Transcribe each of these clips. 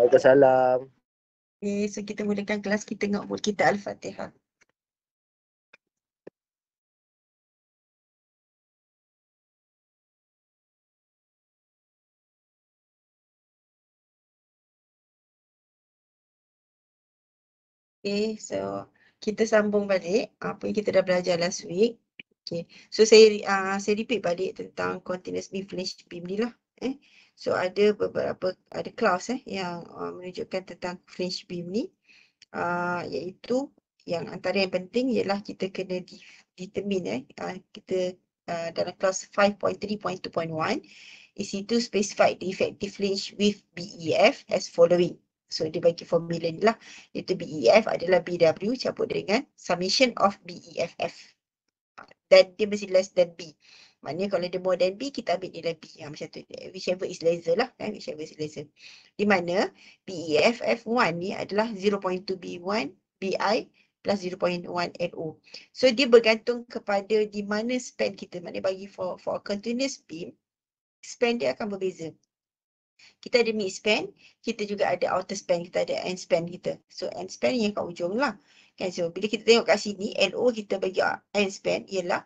Waalaikumsalam. Okay, so kita mulakan kelas kita ngakbul kita Al-Fatihah. Okay, so kita sambung balik apa yang kita dah belajar last week. Okay, so saya uh, saya repeat balik tentang continuous inflation beam ni lah. Eh. So ada beberapa ada clause eh yang uh, menunjukkan tentang fringe beam ni uh, iaitu yang antara yang penting ialah kita kena di, determine eh uh, kita uh, dalam clause 5.3.2.1 is itu specify the effective fringe with BEF as following. So dia bagi formula ni lah. iaitu BEF adalah BW cabut dengan summation of BEFF. Dan dia mesti less than B. Maknanya kalau dia more than B, kita ambil nilai B. Ha, macam tu. Whichever is laser lah. Eh, whichever is laser Di mana BEF F1 ni adalah 0.2 B1 BI plus 0.1 LO. So dia bergantung kepada di mana span kita. Maknanya bagi for, for continuous beam, span dia akan berbeza. Kita ada mid span, kita juga ada outer span, kita ada end span kita. So end span yang kat ujung lah. Kan? So bila kita tengok kat sini, LO kita bagi end span ialah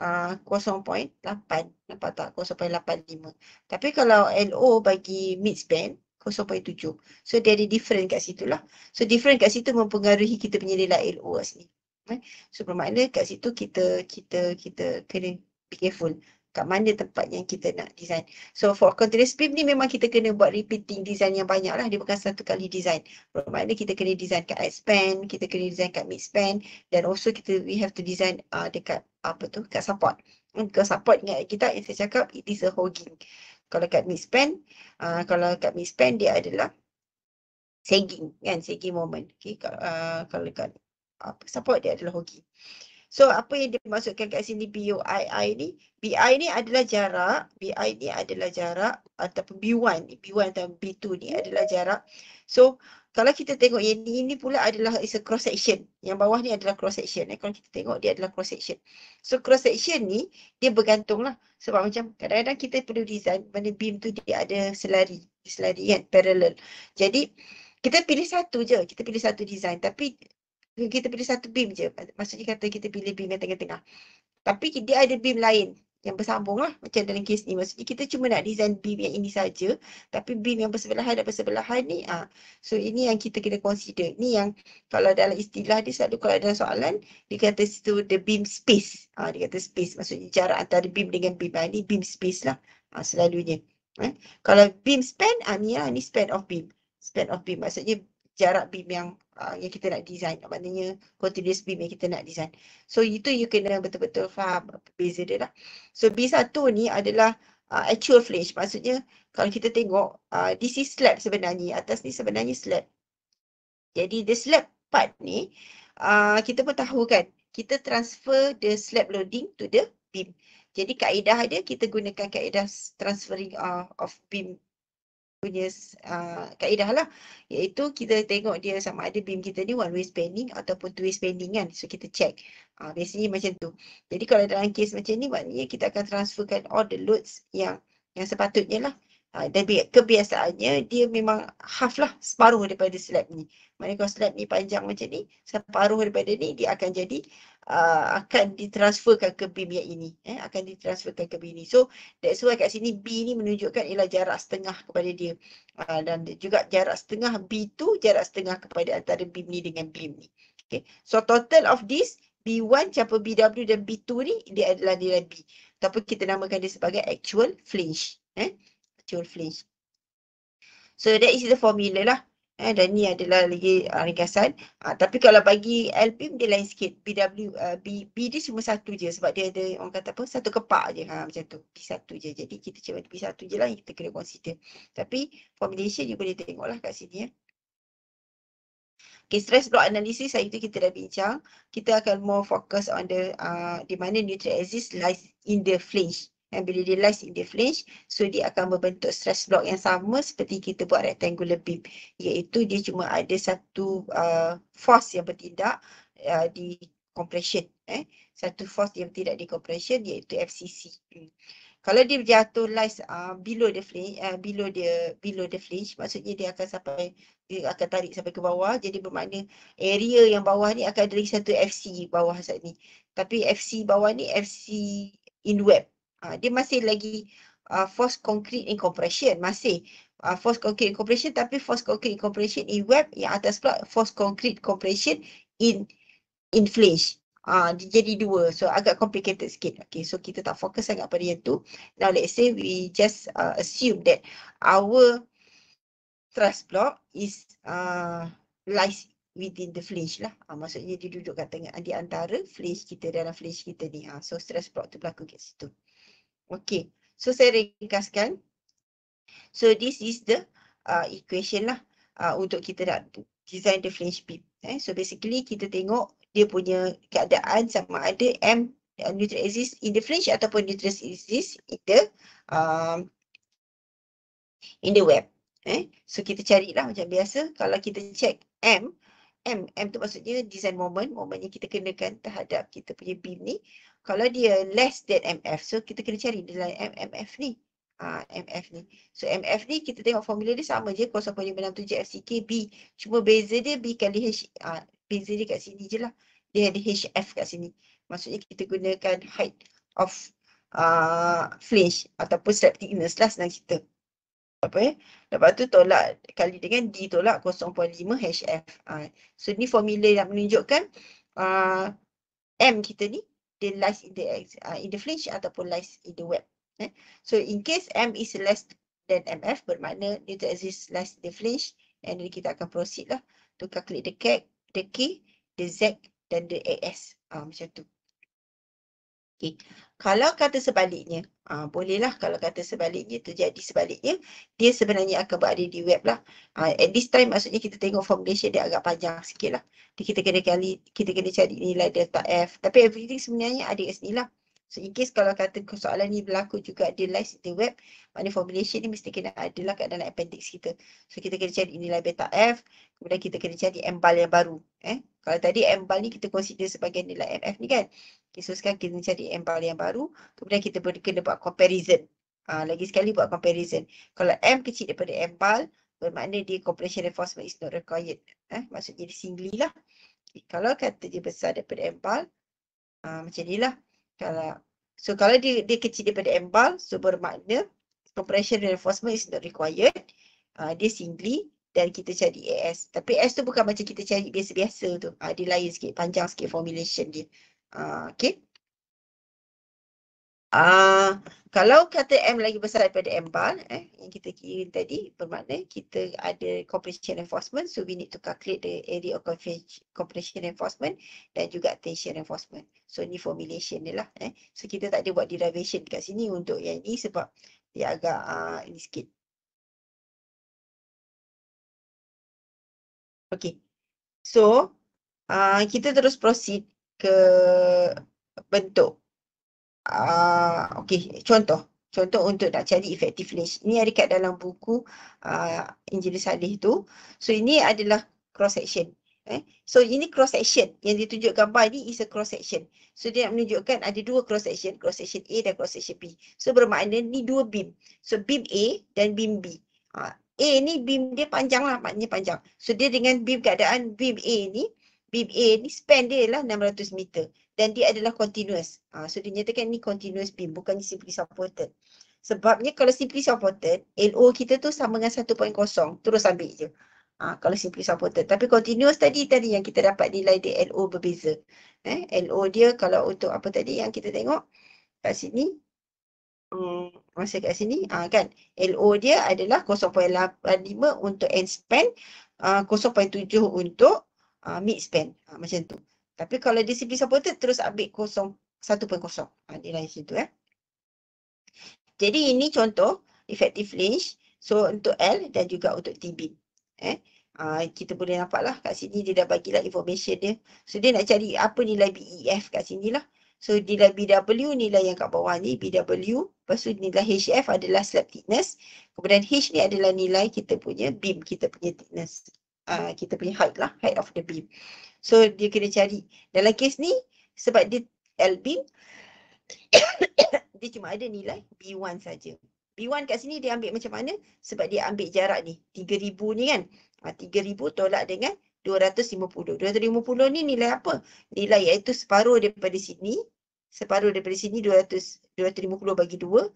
0.8 ah, nampak tak 0.85 tapi kalau LO bagi mid band 0.7 so dia ada different kat situ lah so different kat situ mempengaruhi kita punya nilai LO kat sini so bermakna kat situ kita kita kita kena be careful kat mana tempat yang kita nak design. So for continuous beam ni memang kita kena buat repeating design yang banyak lah. Dia bukan satu kali design. Bermakna kita kena design kat expand, kita kena design kat mid dan also kita we have to design uh, dekat apa tu, kat support. Hmm, kalau support ingat kita yang saya cakap it is a hogging. Kalau kat mid uh, kalau kat mid dia adalah sagging kan, sagging moment. Okay, uh, kalau kat apa, support dia adalah hogging. So apa yang dimaksudkan kat sini BOII ni? BI ni adalah jarak. BI ni adalah jarak ataupun B1 B1 atau B2 ni adalah jarak. So kalau kita tengok yang ni, ini pula adalah is a cross section. Yang bawah ni adalah cross section. Eh. Kalau kita tengok dia adalah cross section. So cross section ni dia bergantung lah. Sebab macam kadang-kadang kita perlu design mana beam tu dia ada selari. Selari kan? Parallel. Jadi kita pilih satu je. Kita pilih satu design. Tapi kita pilih satu beam je. Maksudnya kata kita pilih beam yang tengah-tengah. Tapi dia ada beam lain yang bersambung lah macam dalam kes ni. Maksudnya kita cuma nak design beam yang ini saja, tapi beam yang bersebelahan dan bersebelahan ni ah. So ini yang kita kena consider. Ni yang kalau dalam istilah dia selalu kalau ada soalan dia kata situ the beam space. Ah dia kata space maksudnya jarak antara beam dengan beam ah, ni beam space lah. Ah selalunya. Eh? Kalau beam span ah ni lah ni span of beam. Span of beam maksudnya jarak beam yang uh, yang kita nak design maknanya continuous beam yang kita nak design so itu you kena betul-betul faham beza dia lah so B1 ni adalah uh, actual flange maksudnya kalau kita tengok uh, this is slab sebenarnya atas ni sebenarnya slab jadi the slab part ni uh, kita pun tahu kan kita transfer the slab loading to the beam jadi kaedah dia kita gunakan kaedah transferring uh, of beam punya uh, kaedah lah iaitu kita tengok dia sama ada bim kita ni one way spanning ataupun two way spanning kan so kita check uh, ah, biasanya macam tu jadi kalau dalam kes macam ni maknanya kita akan transferkan all the loads yang yang sepatutnya lah uh, dan kebiasaannya dia memang half lah separuh daripada slab ni maknanya kalau slab ni panjang macam ni separuh daripada ni dia akan jadi uh, akan ditransferkan ke bim yang ini eh akan ditransferkan ke bim ini so that's why kat sini b ini menunjukkan ialah jarak setengah kepada dia uh, dan juga jarak setengah b tu jarak setengah kepada antara b ini dengan b ini. Okay, so total of this b1 capa bw dan b2 ni dia adalah nilai b tapi kita namakan dia sebagai actual flinch eh actual flinch so that is the formula lah eh, dan ni adalah lagi uh, ringkasan uh, tapi kalau bagi LP dia lain sikit PW uh, ah, B, B dia semua satu je sebab dia ada orang kata apa satu kepak je ha, macam tu P satu je jadi kita cuma P satu je lah yang kita kena consider tapi formulation you boleh tengok lah kat sini ya Okay, stress block analysis hari itu kita dah bincang. Kita akan more focus on the uh, di mana nutrient exists lies in the flinch. And bila dia lies in the flange, so dia akan membentuk stress block yang sama seperti kita buat rectangular beam. Iaitu dia cuma ada satu uh, force yang bertindak uh, di compression. Eh. Satu force yang tidak di compression iaitu FCC. Hmm. Kalau dia jatuh lies uh, below the flange, uh, below the below the flange, maksudnya dia akan sampai dia akan tarik sampai ke bawah. Jadi bermakna area yang bawah ni akan ada satu FC bawah saat ni. Tapi FC bawah ni FC in web uh, dia masih lagi uh, force concrete incorporation masih uh, force concrete incorporation tapi force concrete incorporation in web yang atas pula force concrete compression in in flash Uh, dia jadi dua. So agak complicated sikit. Okay, so kita tak fokus sangat pada yang tu. Now let's say we just uh, assume that our stress block is uh, lies within the flange lah. Uh, maksudnya dia duduk kat tengah di antara flange kita dan flange kita ni. Uh, so stress block tu berlaku kat situ. Okay, so saya ringkaskan. So this is the uh, equation lah uh, untuk kita nak design the flange beam. Eh. So basically kita tengok dia punya keadaan sama ada M uh, neutral exist in the flange ataupun neutral exist in the, um, in the web. Eh. So kita carilah macam biasa kalau kita check M, M, M tu maksudnya design moment, Moment yang kita kenakan terhadap kita punya beam ni kalau dia less than MF so kita kena cari dalam MMF ni uh, ah, MF ni so MF ni kita tengok formula dia sama je 0.57 FCK B cuma beza dia B kali H uh, beza dia kat sini je lah dia ada HF kat sini maksudnya kita gunakan height of uh, ah, flinch ataupun slab thickness lah senang cerita apa ya? Lepas tu tolak kali dengan D tolak 0.5 HF. Uh, so ni formula yang menunjukkan uh, M kita ni the lies in the uh, in the flinch ataupun lies in the web. Eh? So in case M is less than MF bermakna due to exist lies in the flinch and then kita akan proceed lah to calculate the K, the K, the Z dan the AS. Uh, ah, macam tu. Okay. Kalau kata sebaliknya, ha, bolehlah kalau kata sebaliknya tu. Jadi sebaliknya, dia sebenarnya akan berada di web lah. Ha, at this time maksudnya kita tengok formulation dia agak panjang sikit lah. Jadi kita kena, kali, kita kena cari nilai delta F. Tapi everything sebenarnya ada kat sini lah. So in case kalau kata soalan ni berlaku juga di live di web, maknanya formulation ni mesti kena ada lah kat dalam appendix kita. So kita kena cari nilai beta F, kemudian kita kena cari embal yang baru. Eh? Kalau tadi embal ni kita consider sebagai nilai MF ni kan. Okay, so sekarang kita cari empal yang baru. Kemudian kita kena buat comparison. Ha, lagi sekali buat comparison. Kalau M kecil daripada empal, bermakna dia compression reinforcement is not required. Eh, maksud jadi singly lah. Okay, kalau kata dia besar daripada empal, ha, ah, macam ni lah. so kalau dia, dia kecil daripada empal, so bermakna compression reinforcement is not required. Ha, dia singly dan kita cari AS. Tapi S tu bukan macam kita cari biasa-biasa tu. Ha, dia lain sikit, panjang sikit formulation dia. Ah, okay. Uh, kalau kata M lagi besar daripada M bar eh, yang kita kira tadi bermakna kita ada compression enforcement so we need to calculate the area of compression enforcement dan juga tension enforcement. So ni formulation ni lah. Eh. So kita tak ada buat derivation kat sini untuk yang ni sebab dia agak uh, ini sikit. Okay. So uh, kita terus proceed ke bentuk uh, okey contoh contoh untuk nak cari effectiveness ini ada kat dalam buku uh, Injil Salih tu so ini adalah cross section eh so ini cross section yang ditunjuk gambar ni is a cross section so dia nak menunjukkan ada dua cross section cross section A dan cross section B so bermakna ni dua beam so beam A dan beam B uh, A ni beam dia panjang lah maknanya panjang so dia dengan beam keadaan beam A ni beam A ni span dia lah 600 meter dan dia adalah continuous. Uh, so dinyatakan ni continuous beam bukan simply supported. Sebabnya kalau simply supported, LO kita tu sama dengan 1.0 terus ambil je. Ha, kalau simply supported. Tapi continuous tadi tadi yang kita dapat nilai dia LO berbeza. Eh, LO dia kalau untuk apa tadi yang kita tengok kat sini. Hmm, masa kat sini ha, kan LO dia adalah 0.85 untuk end span. Uh, 0.7 untuk uh, ah, mid span uh, macam tu. Tapi kalau dia simply supported terus update kosong 1.0 uh, ah, dia lain situ eh. Jadi ini contoh effective range so untuk L dan juga untuk TB eh. Uh, kita boleh nampak lah kat sini dia dah lah information dia. So dia nak cari apa nilai BEF kat sini lah. So nilai BW nilai yang kat bawah ni BW. Lepas tu nilai HF adalah slab thickness. Kemudian H ni adalah nilai kita punya beam, kita punya thickness uh, kita punya height lah, height of the beam. So dia kena cari. Dalam kes ni sebab dia L beam, dia cuma ada nilai B1 saja. B1 kat sini dia ambil macam mana? Sebab dia ambil jarak ni. 3000 ni kan? Uh, ah, 3000 tolak dengan 250. 250 ni nilai apa? Nilai iaitu separuh daripada sini. Separuh daripada sini 200, 250 bagi 2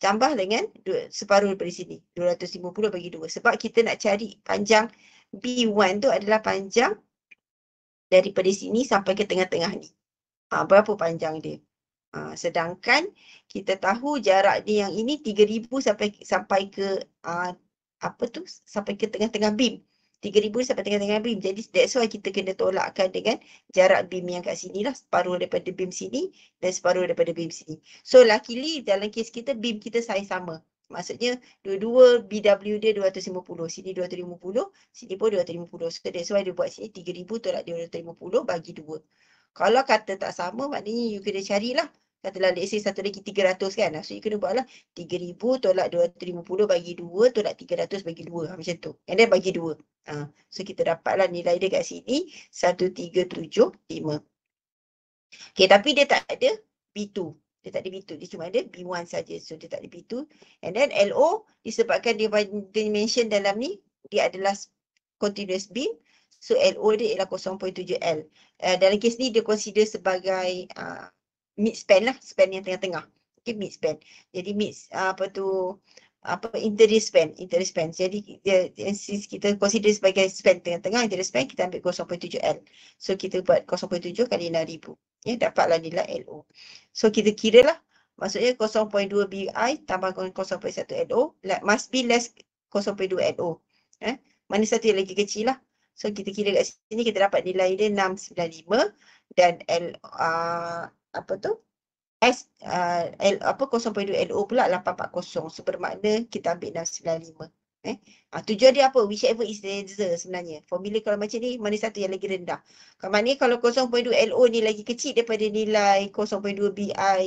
tambah dengan separuh daripada sini 250 bagi 2 sebab kita nak cari panjang B1 tu adalah panjang daripada sini sampai ke tengah-tengah ni. Ha, berapa panjang dia? Ha, sedangkan kita tahu jarak dia yang ini 3000 sampai sampai ke ha, apa tu sampai ke tengah-tengah beam. 3000 sampai tengah-tengah beam. Jadi that's why kita kena tolakkan dengan jarak beam yang kat sini lah. Separuh daripada beam sini dan separuh daripada beam sini. So luckily dalam kes kita beam kita saiz sama maksudnya dua-dua BW dia 250, sini 250, sini pun 250. So that's why dia buat sini 3000 tolak 250 bagi dua. Kalau kata tak sama maknanya you kena carilah. Katalah let's say satu lagi 300 kan. So you kena buatlah 3000 tolak 250 bagi dua tolak 300 bagi dua. Ha, macam tu. And then bagi dua. Uh, so kita dapatlah nilai dia kat sini 1375. Okay tapi dia tak ada B2. Dia tak ada B2. Dia cuma ada B1 saja. So dia tak ada B2. And then LO disebabkan dia, dia dalam ni dia adalah continuous beam. So LO dia ialah 0.7L. Uh, eh, dalam kes ni dia consider sebagai uh, mid span lah. Span yang tengah-tengah. Okay mid span. Jadi mid uh, apa tu apa interdis span interdis span jadi dia, dia since kita consider sebagai span tengah-tengah interdis span kita ambil 0.7L so kita buat 0.7 kali 6000 ya dapatlah nilai LO. So kita kira lah maksudnya 0.2 BI tambah 0.1 LO must be less 0.2 LO. Eh? Mana satu yang lagi kecil lah. So kita kira kat sini kita dapat nilai dia 695 dan L, uh, apa tu? S, uh, L, apa 0.2 LO pula 840. So bermakna kita ambil 695. Eh? Ha, tujuan dia apa? Whichever is the sebenarnya. Formula kalau macam ni, mana satu yang lagi rendah? Maknanya kalau 0.2 LO ni lagi kecil daripada nilai 0.2 BI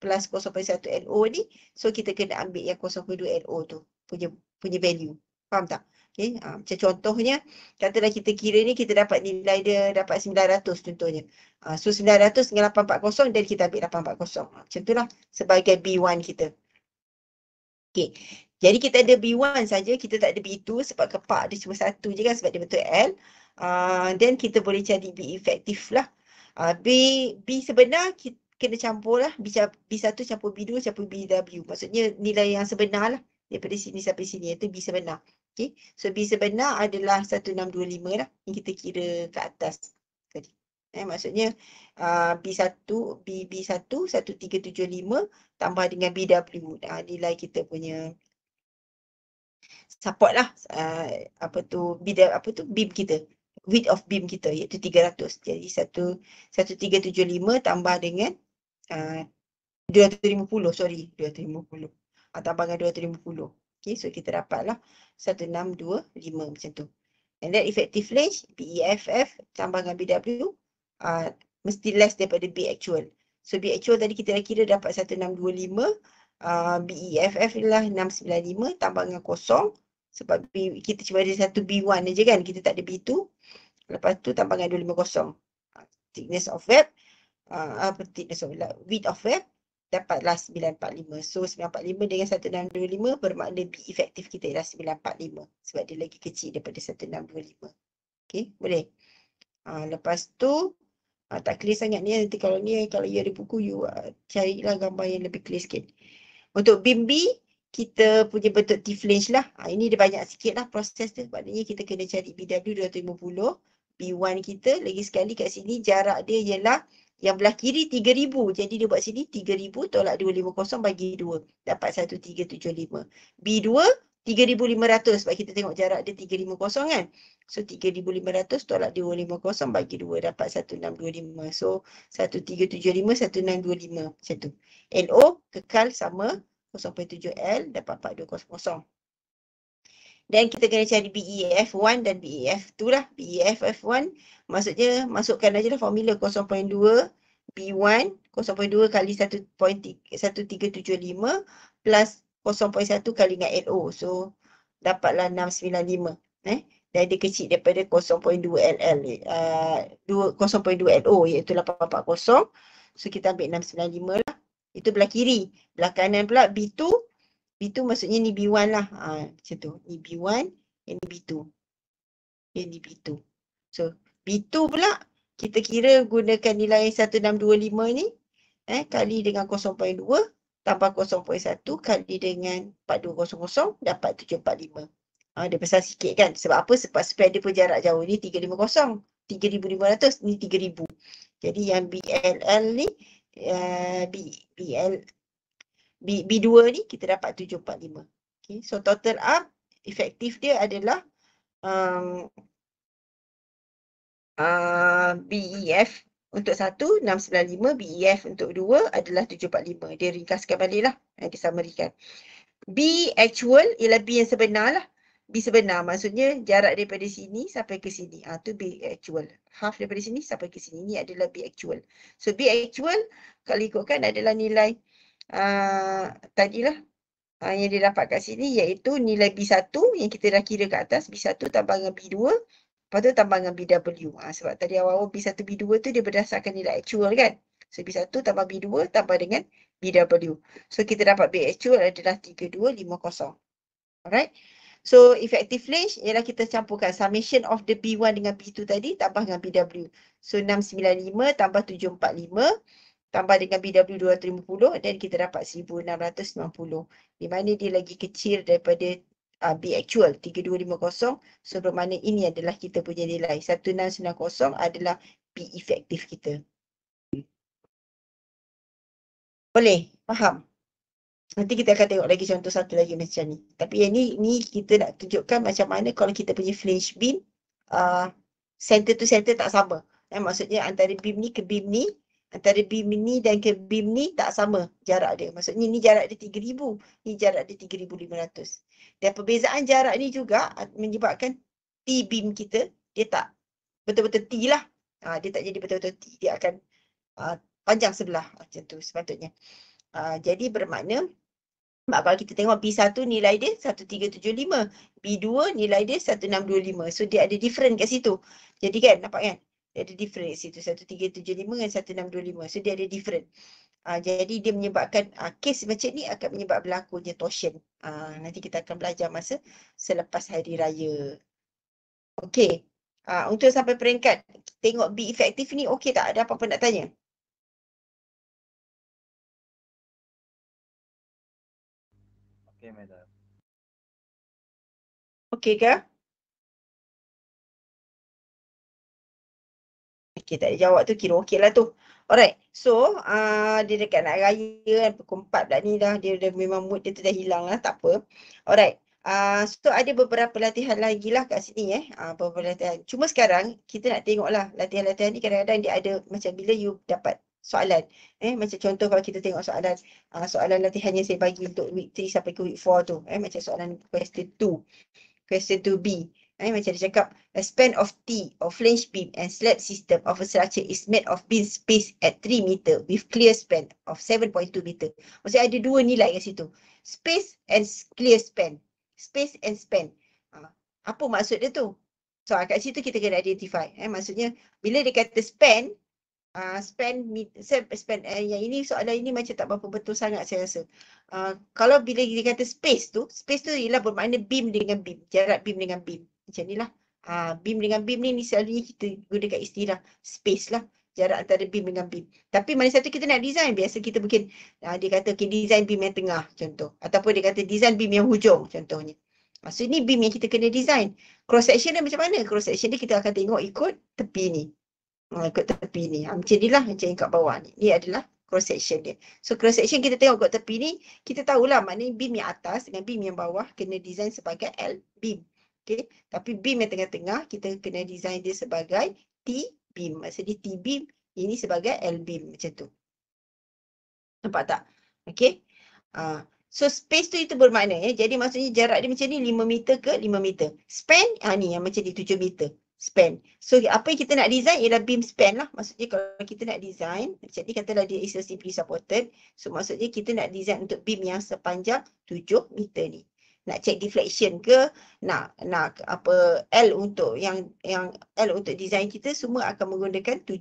plus 0.1 LO ni, so kita kena ambil yang 0.2 LO tu punya punya value. Faham tak? Okay? Eh, ah, ha, macam contohnya, katalah kita kira ni kita dapat nilai dia dapat 900 contohnya. Ha, so 900 dengan 840 dan kita ambil 840. Macam tu lah sebagai B1 kita. Okay. Jadi kita ada B1 saja, kita tak ada B2 sebab kepak dia cuma satu je kan sebab dia betul L. Uh, then kita boleh jadi B efektif lah. Uh, B, B sebenar kita kena campur lah. B, B1 campur B2 campur BW. Maksudnya nilai yang sebenar lah. Daripada sini sampai sini itu B sebenar. Okay. So B sebenar adalah 1625 lah yang kita kira ke atas tadi. Eh, maksudnya uh, ah, B1, B, 1 b 1 1375 tambah dengan BW. Uh, nilai kita punya support lah uh, apa tu bid apa tu beam kita width of beam kita iaitu 300 jadi 1 1375 tambah dengan uh, 250 sorry 250 atau ah, tambah dengan 250 okey so kita dapatlah 1625 macam tu and that effective flange BEFF tambah dengan BW uh, ah, mesti less daripada B actual so B actual tadi kita dah kira dapat 1625 uh, BEFF ialah 695 tambah dengan kosong sebab B, kita cuma ada satu B1 je kan. Kita tak ada B2. Lepas tu tampangan 250. Ah, thickness of web. Uh, apa thickness of web. Width of web. Dapatlah 945. So 945 dengan 1625 bermakna B efektif kita ialah 945. Sebab dia lagi kecil daripada 1625. Okay boleh. Uh, lepas tu uh, tak clear sangat ni. Nanti kalau ni kalau you ada buku you uh, carilah gambar yang lebih clear sikit. Untuk bim kita punya bentuk T-flange lah. Ha, ini dia banyak sikit lah proses dia. Maknanya kita kena cari BW250, B1 kita. Lagi sekali kat sini jarak dia ialah yang belah kiri 3000. Jadi dia buat sini 3000 tolak 250 bagi 2. Dapat 1375. B2 3500 sebab kita tengok jarak dia 350 kan. So 3500 tolak 250 bagi 2 dapat 1625. So 1375 1625 macam tu. No kekal sama 0.7L dapat 4200. Dan kita kena cari BEF1 dan BEF2 lah. BEF F1 maksudnya masukkan aja lah formula 0.2 B1 0.2 kali 1.1375 plus 0.1 kali dengan LO. So dapatlah 695. Eh? Dan dia kecil daripada 0.2 LL. Uh, 0.2 LO iaitu 840. So kita ambil 695 lah. Itu belah kiri. Belah kanan pula B2. B2 maksudnya ni B1 lah. Ha, macam tu. Ni B1. Ini B2. Ini B2. So B2 pula kita kira gunakan nilai 1625 ni. Eh, kali dengan 0.2 tambah 0.1 kali dengan 4200 dapat 745. Ha, dia besar sikit kan? Sebab apa? Sebab spreader pun jarak jauh ni 350. 3500 ni 3000. Jadi yang BLL ni Eh, B, B, L, B, B2 ni kita dapat 745. Okay. So total up efektif dia adalah um, uh, BEF untuk satu 695, BEF untuk dua adalah 745. Dia ringkaskan balik lah. Dia summary kan. B actual ialah B yang sebenar lah be sebenar maksudnya jarak daripada sini sampai ke sini ah tu be actual half daripada sini sampai ke sini ni adalah be actual so be actual kalau ikutkan adalah nilai ah tadilah ah yang dia dapat kat sini iaitu nilai b1 yang kita dah kira kat atas b1 tambah dengan b2 lepas tu tambah dengan bw ha, ah, sebab tadi awal-awal b1 b2 tu dia berdasarkan nilai actual kan so b1 tambah b2 tambah dengan bw so kita dapat be actual adalah 3250 alright So effectively, flange ialah kita campurkan summation of the B1 dengan B2 tadi tambah dengan BW. So 695 tambah 745 tambah dengan BW 250 dan kita dapat 1690. Di mana dia lagi kecil daripada uh, B actual 3250. So bermakna ini adalah kita punya nilai. 1690 adalah B effective kita. Boleh? Faham? Nanti kita akan tengok lagi contoh satu lagi macam ni. Tapi yang ni, ni kita nak tunjukkan macam mana kalau kita punya flange beam uh, center to center tak sama. Eh, maksudnya antara beam ni ke beam ni, antara beam ni dan ke beam ni tak sama jarak dia. Maksudnya ni jarak dia 3,000, ni jarak dia 3,500. Dan perbezaan jarak ni juga menyebabkan T beam kita, dia tak betul-betul T lah. Uh, dia tak jadi betul-betul T. Dia akan uh, panjang sebelah macam tu sepatutnya. Ah, jadi bermakna sebab kalau kita tengok B 1 nilai dia 1375, B 2 nilai dia 1625. So dia ada different kat situ. Jadi kan nampak kan? Dia ada different kat situ 1375 dan 1625. So dia ada different. Uh, jadi dia menyebabkan uh, kes macam ni akan menyebab berlakunya torsion. Uh, nanti kita akan belajar masa selepas hari raya. Okey. Uh, untuk sampai peringkat tengok B efektif ni okey tak? Ada apa-apa nak tanya? Okey, Madam. Okey ke? Okey, tak ada jawab tu kira okey lah tu. Alright, so uh, dia dekat nak raya kan, pukul 4 pula ni dah, dia, dah memang mood dia tu dah hilang lah, tak apa. Alright, Uh, so ada beberapa latihan lagi lah kat sini eh. Uh, beberapa latihan. Cuma sekarang kita nak tengok lah latihan-latihan ni kadang-kadang dia ada macam bila you dapat soalan. Eh macam contoh kalau kita tengok soalan uh, soalan latihan yang saya bagi untuk week 3 sampai ke week 4 tu. Eh macam soalan question 2. Question 2B. Eh macam dia cakap a span of T or flange beam and slab system of a structure is made of beam space at 3 meter with clear span of 7.2 meter. Maksudnya ada dua nilai kat situ. Space and clear span. Space and span. Uh, apa maksud dia tu? So ah, kat situ kita kena identify. Eh, maksudnya bila dia kata span, Ah, spend saya spend uh, yang ini soalan ini macam tak berapa betul sangat saya rasa. Uh, kalau bila dia kata space tu, space tu ialah bermakna beam dengan beam, jarak beam dengan beam. Macam inilah. Uh, ah, beam dengan beam ni, ni selalunya kita guna gunakan istilah space lah. Jarak antara beam dengan beam. Tapi mana satu kita nak design, biasa kita mungkin uh, dia kata okay, design beam yang tengah contoh. Ataupun dia kata design beam yang hujung contohnya. Maksud ni beam yang kita kena design. Cross section dia macam mana? Cross section dia kita akan tengok ikut tepi ni. Hmm, kat tepi ni. Ha, macam ni lah macam yang kat bawah ni. Ni adalah cross section dia. So cross section kita tengok kat tepi ni, kita tahulah maknanya beam yang atas dengan beam yang bawah kena design sebagai L beam. Okay. Tapi beam yang tengah-tengah kita kena design dia sebagai T beam. Maksudnya T beam ini sebagai L beam macam tu. Nampak tak? Okay. Uh, so space tu itu bermakna ya. Jadi maksudnya jarak dia macam ni 5 meter ke 5 meter. Span ha, ni yang macam ni 7 meter span. So apa yang kita nak design ialah beam span lah. Maksudnya kalau kita nak design, macam ni katalah dia is simply supported. So maksudnya kita nak design untuk beam yang sepanjang 7 meter ni. Nak check deflection ke, nak nak apa L untuk yang yang L untuk design kita semua akan menggunakan 7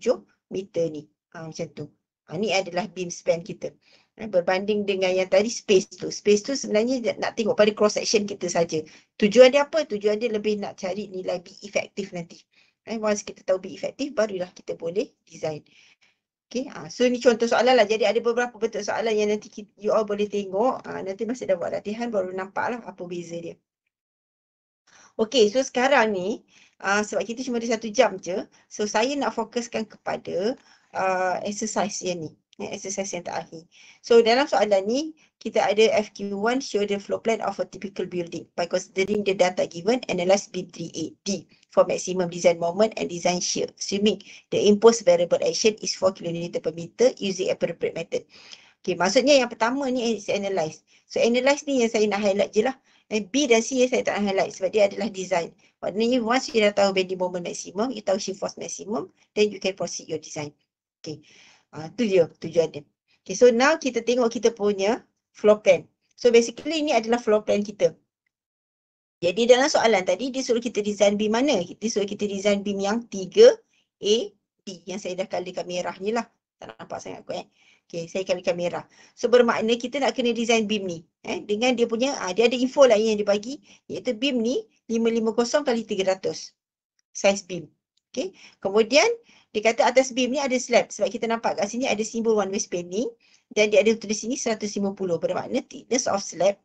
meter ni. Ha, macam tu. Ha, ni adalah beam span kita eh, berbanding dengan yang tadi space tu. Space tu sebenarnya nak tengok pada cross section kita saja. Tujuan dia apa? Tujuan dia lebih nak cari nilai B efektif nanti. Eh, once kita tahu B efektif barulah kita boleh design. Okay, ha. so ni contoh soalan lah. Jadi ada beberapa bentuk soalan yang nanti kita, you all boleh tengok. Ha, nanti masa dah buat latihan baru nampak lah apa beza dia. Okay, so sekarang ni uh, sebab kita cuma ada satu jam je. So saya nak fokuskan kepada uh, exercise yang ni. Yeah, exercise yang terakhir. So dalam soalan ni, kita ada FQ1 show the floor plan of a typical building by considering the data given analyze B38D for maximum design moment and design shear. Assuming the imposed variable action is 4 kN per meter using appropriate method. Okay, maksudnya yang pertama ni is analyze. So analyze ni yang saya nak highlight je lah. And eh, B dan C yang saya tak nak highlight sebab dia adalah design. Maknanya once you dah tahu bending moment maximum, you tahu shear force maximum, then you can proceed your design. Okay. Ah, uh, tu dia tujuan dia. Okay, so now kita tengok kita punya floor plan. So basically ini adalah floor plan kita. Jadi dalam soalan tadi dia suruh kita design beam mana? Dia suruh kita design beam yang 3A D yang saya dah kali merah ni lah. Tak nampak sangat aku eh. Okay, saya kali merah. So bermakna kita nak kena design beam ni. Eh, dengan dia punya, ah, dia ada info lain yang dia bagi. Iaitu beam ni 550 kali 300. Size beam. Okay. Kemudian dia kata atas beam ni ada slab sebab kita nampak kat sini ada simbol one way spanning dan dia ada tulis sini 150 bermakna thickness of slab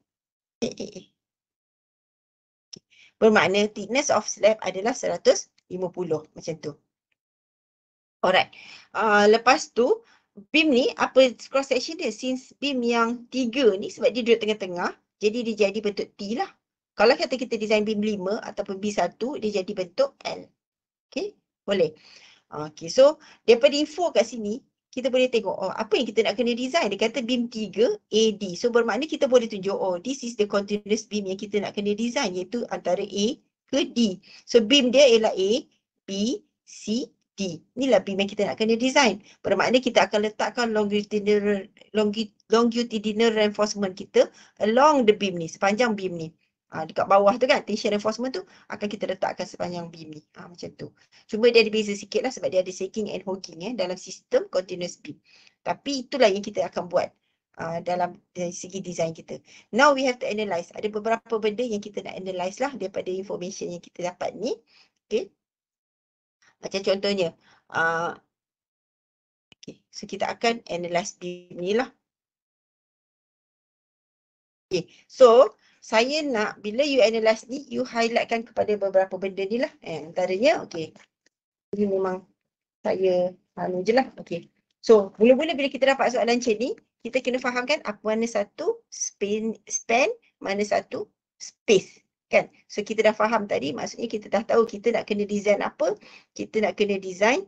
eh, eh, eh. bermakna thickness of slab adalah 150 macam tu. Alright. Uh, lepas tu beam ni apa cross section dia since beam yang tiga ni sebab dia duduk tengah-tengah jadi dia jadi bentuk T lah. Kalau kata kita design beam lima ataupun B1 dia jadi bentuk L. Okay boleh. Okay, so daripada info kat sini, kita boleh tengok oh, apa yang kita nak kena design. Dia kata beam 3 AD. So bermakna kita boleh tunjuk, oh this is the continuous beam yang kita nak kena design iaitu antara A ke D. So beam dia ialah A, B, C, D. Inilah beam yang kita nak kena design. Bermakna kita akan letakkan longitudinal, longitudinal reinforcement kita along the beam ni, sepanjang beam ni ha, dekat bawah tu kan tension reinforcement tu akan kita letakkan sepanjang beam ni ha, ah, macam tu. Cuma dia ada beza sikit lah sebab dia ada shaking and hogging eh, dalam sistem continuous beam. Tapi itulah yang kita akan buat uh, dalam dari segi design kita. Now we have to analyse. Ada beberapa benda yang kita nak analyze lah daripada information yang kita dapat ni. Okay. Macam contohnya. Uh, okay. So kita akan analyze beam ni lah. Okay. So saya nak bila you analyse ni, you highlightkan kepada beberapa benda ni lah. Eh, antaranya, okay. Ini memang saya lalu je lah. Okay. So, mula-mula bila kita dapat soalan macam ni, kita kena fahamkan apa mana satu span, span mana satu space. Kan? So, kita dah faham tadi, maksudnya kita dah tahu kita nak kena design apa, kita nak kena design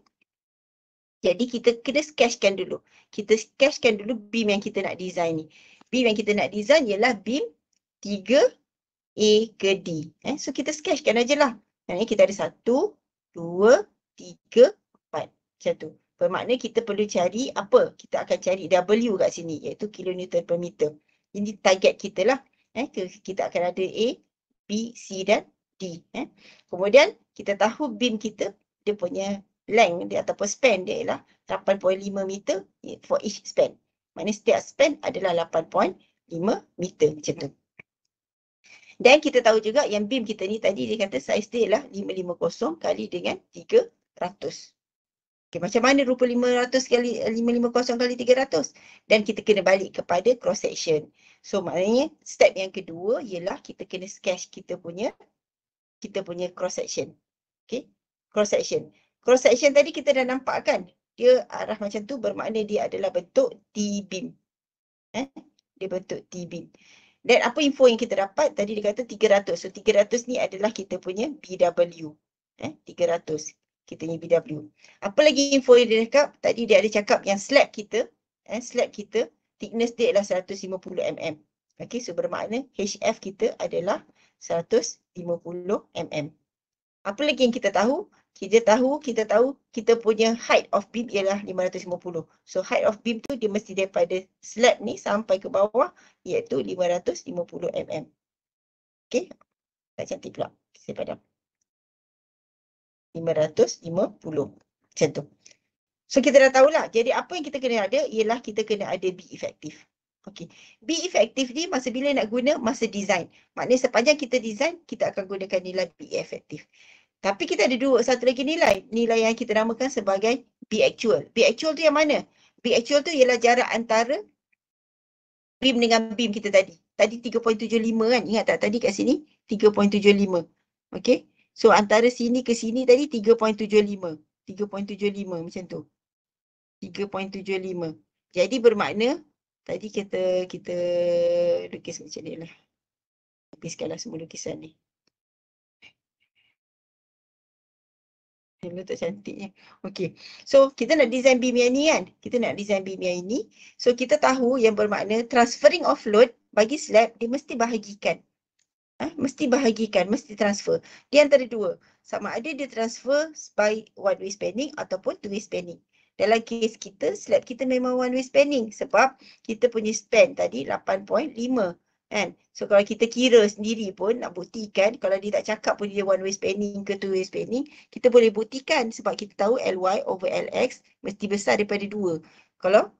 jadi kita kena sketchkan dulu. Kita sketchkan dulu beam yang kita nak design ni. Beam yang kita nak design ialah beam Tiga A ke D. Eh? So kita sketchkan aja lah. Kita ada satu, dua, tiga, empat, Macam tu. Bermakna kita perlu cari apa? Kita akan cari W kat sini iaitu kilonewton per meter. Ini target kita lah. Eh? Kita akan ada A, B, C dan D. Eh? Kemudian kita tahu beam kita dia punya length dia ataupun span dia ialah 8.5 meter for each span. Maksudnya setiap span adalah 8.5 meter macam tu. Dan kita tahu juga yang beam kita ni tadi dia kata saiz dia lah 550 kali dengan 300. Okay, macam mana rupa 500 kali 550 eh, kali 300? Dan kita kena balik kepada cross section. So maknanya step yang kedua ialah kita kena sketch kita punya kita punya cross section. Okay, cross section. Cross section tadi kita dah nampak kan? Dia arah macam tu bermakna dia adalah bentuk T-beam. Eh? Dia bentuk T-beam. Dan apa info yang kita dapat? Tadi dia kata 300. So 300 ni adalah kita punya BW. Eh, 300 kita punya BW. Apa lagi info yang dia cakap? Tadi dia ada cakap yang slab kita, eh, slab kita thickness dia adalah 150 mm. okay, so bermakna HF kita adalah 150 mm. Apa lagi yang kita tahu? kita tahu kita tahu kita punya height of beam ialah 550. So height of beam tu dia mesti daripada slab ni sampai ke bawah iaitu 550 mm. Okay, Tak cantik pula. Saya padam. 550. Macam tu. So kita dah tahulah. Jadi apa yang kita kena ada ialah kita kena ada B effective. Okay, B effective ni masa bila nak guna masa design. Maknanya sepanjang kita design kita akan gunakan nilai B effective. Tapi kita ada dua, satu lagi nilai. Nilai yang kita namakan sebagai be actual. Be actual tu yang mana? Be actual tu ialah jarak antara beam dengan beam kita tadi. Tadi 3.75 kan? Ingat tak tadi kat sini? 3.75. Okay? So antara sini ke sini tadi 3.75. 3.75 macam tu. 3.75. Jadi bermakna tadi kita kita lukis macam ni lah. Lukiskanlah semua lukisan ni. yang letak cantiknya. okay. So kita nak design bimia ni kan. Kita nak design bimia ini. So kita tahu yang bermakna transferring of load bagi slab dia mesti bahagikan. Eh, mesti bahagikan, mesti transfer. Di antara dua. Sama ada dia transfer by one way spanning ataupun two way spanning. Dalam kes kita, slab kita memang one way spanning sebab kita punya span tadi kan so kalau kita kira sendiri pun nak buktikan kalau dia tak cakap pun dia one way spending ke two way spending, kita boleh buktikan sebab kita tahu ly over lx mesti besar daripada dua kalau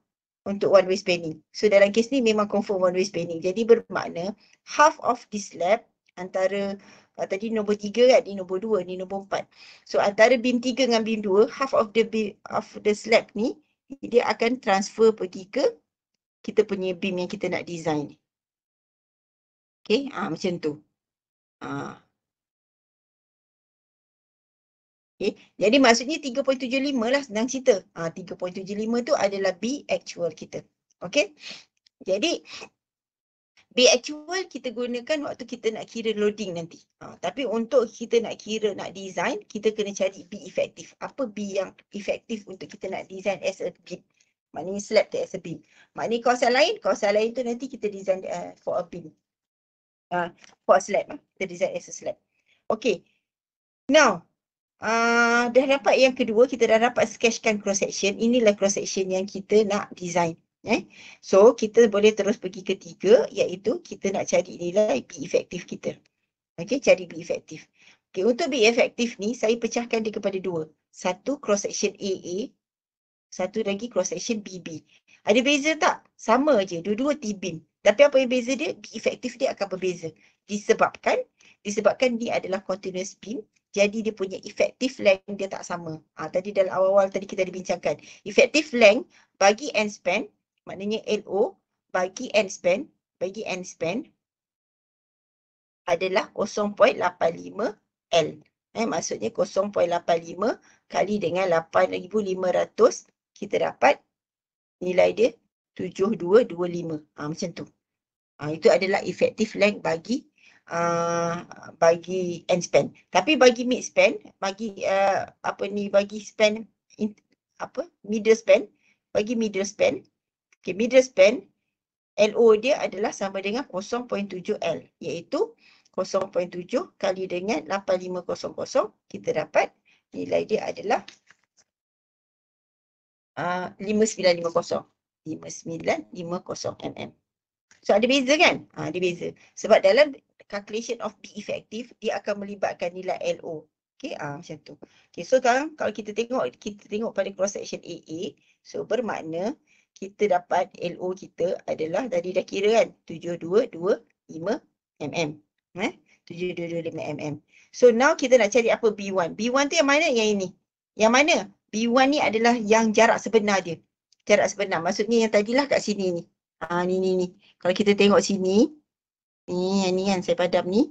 untuk one way spending, so dalam kes ni memang confirm one way spending. jadi bermakna half of this lab antara uh, tadi nombor tiga kan ni nombor dua ni nombor empat so antara beam tiga dengan beam dua half of the of the slab ni dia akan transfer pergi ke kita punya beam yang kita nak design ni Okay, ha, ah, macam tu. Ha. Ah. Okay. Jadi maksudnya 3.75 lah sedang cerita. Ha, ah, 3.75 tu adalah B actual kita. Okay. Jadi B actual kita gunakan waktu kita nak kira loading nanti. Ha, tapi untuk kita nak kira, nak design, kita kena cari B efektif. Apa B yang efektif untuk kita nak design as a beam? Maknanya slab to as a beam. Maknanya kawasan lain, kawasan lain tu nanti kita design uh, for a beam uh, for a slab. The design as a slab. Okay. Now, uh, dah dapat yang kedua, kita dah dapat sketchkan cross section. Inilah cross section yang kita nak design. Eh? So, kita boleh terus pergi ketiga iaitu kita nak cari nilai B efektif kita. Okay, cari B efektif. Okay, untuk B efektif ni, saya pecahkan dia kepada dua. Satu cross section AA, satu lagi cross section BB. Ada beza tak? Sama je, dua-dua T-beam. dua dua t beam tapi apa yang beza dia? Efektif dia akan berbeza. Disebabkan disebabkan dia adalah continuous beam. Jadi dia punya effective length dia tak sama. Ha, tadi dalam awal-awal tadi kita dibincangkan. Effective length bagi end span, maknanya LO bagi end span, bagi end span adalah 0.85 L. Eh, maksudnya 0.85 kali dengan 8,500 kita dapat nilai dia 7225. Ha, macam tu. Uh, itu adalah efektif length bagi uh, bagi end span. Tapi bagi mid span, bagi uh, apa ni bagi span in, apa middle span, bagi middle span, okay, middle span LO dia adalah sama dengan 0.7L iaitu 0.7 kali dengan 8500 kita dapat nilai dia adalah uh, 5950 5950 mm. So ada beza kan? Ha, ada beza. Sebab dalam calculation of B effective, dia akan melibatkan nilai LO. Okay, ha, macam tu. Okay, so sekarang kalau kita tengok, kita tengok pada cross section AA. So bermakna kita dapat LO kita adalah tadi dah kira kan 7225 mm. Eh? 7225 mm. So now kita nak cari apa B1. B1 tu yang mana? Yang ini. Yang mana? B1 ni adalah yang jarak sebenar dia. Jarak sebenar. Maksudnya yang tadilah kat sini ni. Ha, ni ni ni. Kalau kita tengok sini, ni ni kan saya padam ni.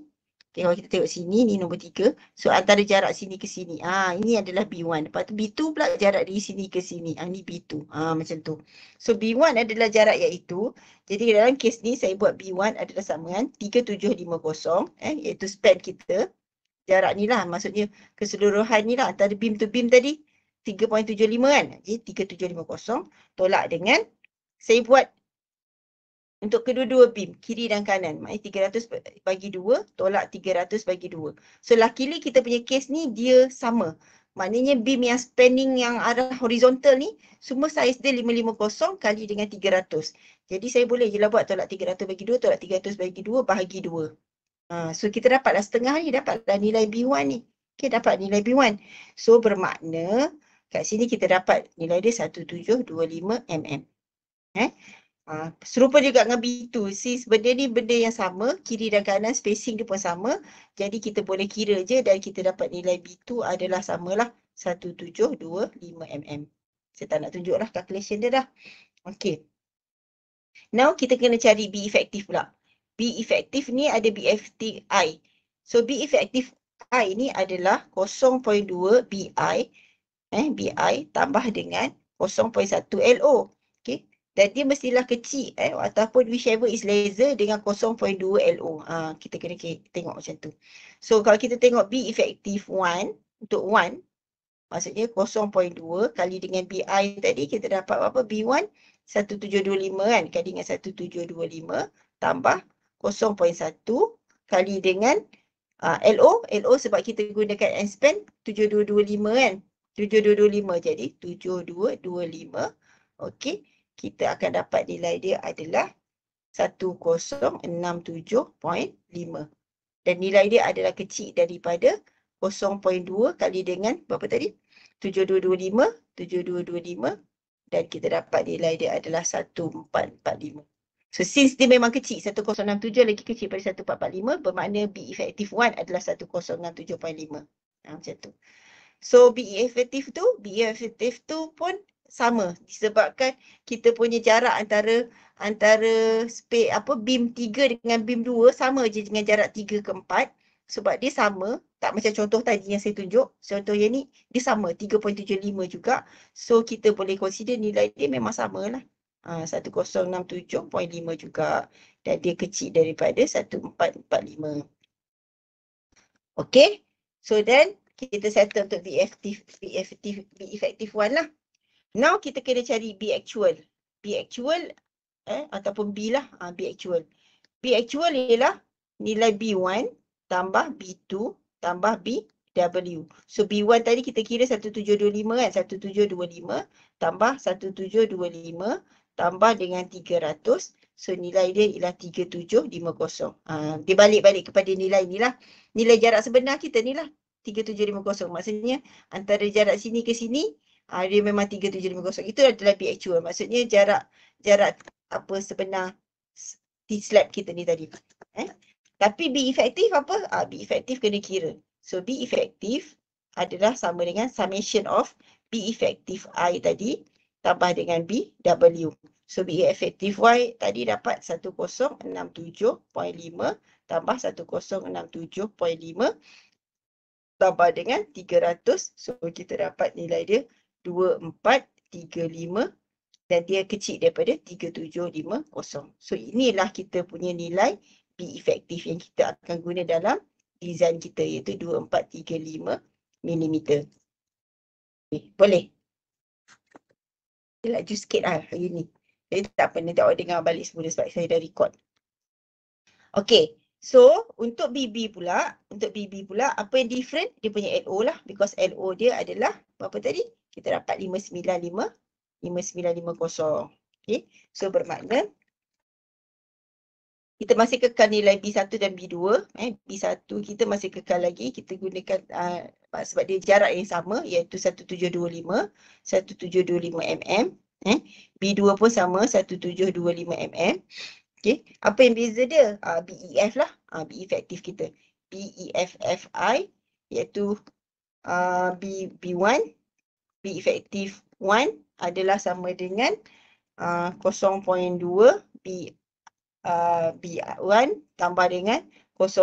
Okay, kalau kita tengok sini, ni nombor tiga. So antara jarak sini ke sini. Ah, ini adalah B1. Lepas tu B2 pula jarak dari sini ke sini. Ah, ni B2. Ah, macam tu. So B1 adalah jarak iaitu. Jadi dalam kes ni saya buat B1 adalah sama dengan 3750. Eh, iaitu span kita. Jarak ni lah. Maksudnya keseluruhan ni lah antara beam to beam tadi. 3.75 kan. Jadi 3750 tolak dengan saya buat untuk kedua-dua beam, kiri dan kanan. Maknanya 300 bagi 2, tolak 300 bagi 2. So luckily kita punya case ni dia sama. Maknanya beam yang spanning yang arah horizontal ni, semua saiz dia 550 kali dengan 300. Jadi saya boleh je lah buat tolak 300 bagi 2, tolak 300 bagi 2 bahagi 2. Ha, so kita dapatlah setengah ni, dapatlah nilai B1 ni. Okay, dapat nilai B1. So bermakna kat sini kita dapat nilai dia 1725 mm. Eh? Uh, serupa juga dengan B2. Sis, benda ni benda yang sama. Kiri dan kanan spacing dia pun sama. Jadi kita boleh kira je dan kita dapat nilai B2 adalah samalah. 1725 mm. Saya tak nak tunjuk lah calculation dia dah. Okay. Now kita kena cari B effective pula. B effective ni ada b BFTI. So B effective I ni adalah 0.2 BI. Eh, BI tambah dengan 0.1 LO dan dia mestilah kecil eh ataupun whichever is laser dengan 0.2 LO. Ha, kita kena tengok macam tu. So kalau kita tengok B effective 1 untuk 1 maksudnya 0.2 kali dengan BI tadi kita dapat apa? B1 1725 kan kali dengan 1725 tambah 0.1 kali dengan uh, ah, LO LO sebab kita gunakan N span 7225 kan 7225 jadi 7225 okay kita akan dapat nilai dia adalah 1067.5 dan nilai dia adalah kecil daripada 0.2 kali dengan berapa tadi 7225 7225 dan kita dapat nilai dia adalah 1445 so since dia memang kecil 1067 lagi kecil daripada 1445 bermakna B effective 1 adalah 1067.5 ha, macam tu so B effective tu B effective tu pun sama disebabkan kita punya jarak antara antara space apa beam 3 dengan beam 2 sama je dengan jarak 3 ke 4 sebab dia sama tak macam contoh tadi yang saya tunjuk contoh yang ni dia sama 3.75 juga so kita boleh consider nilai dia memang sama samalah ha, uh, 1067.5 juga dan dia kecil daripada 1445 okey so then kita settle untuk the effective the effective the effective one lah Now kita kena cari B actual. B actual eh ataupun B lah. Ha, B actual. B actual ialah nilai B1 tambah B2 tambah b w. So B1 tadi kita kira 1725 kan. 1725 tambah 1725 tambah dengan 300. So nilai dia ialah 3750. Uh, ah, dia balik-balik kepada nilai ni lah. Nilai jarak sebenar kita ni lah 3750. Maksudnya antara jarak sini ke sini Ha, dia memang 3750. Itu adalah peak actual. Maksudnya jarak jarak apa sebenar t slab kita ni tadi. Eh? Tapi be efektif apa? Ha, be efektif kena kira. So be efektif adalah sama dengan summation of be efektif I tadi tambah dengan b w. So be efektif Y tadi dapat 1067.5 tambah 1067.5 tambah dengan 300. So kita dapat nilai dia 2, 4, 3, 5 dan dia kecil daripada 3, 7, 5, 0. So inilah kita punya nilai B efektif yang kita akan guna dalam design kita iaitu 2, 4, 3, 5 mm. Okay, boleh? Dia laju sikit lah hari ni. Jadi tak apa, nanti dengar balik semula sebab saya dah record. Okay, so untuk BB pula, untuk BB pula apa yang different? Dia punya LO lah because LO dia adalah apa tadi? kita dapat 595 5950 okey so bermakna kita masih kekal nilai B1 dan B2 eh B1 kita masih kekal lagi kita gunakan uh, sebab dia jarak yang sama iaitu 1725 1725 mm eh B2 pun sama 1725 mm okey apa yang beza dia uh, ah, BEF lah uh, ah, BE efektif kita BEFFI iaitu uh, B B1 P efektif 1 adalah sama dengan uh, 0.2 B uh, B1 tambah dengan 0.1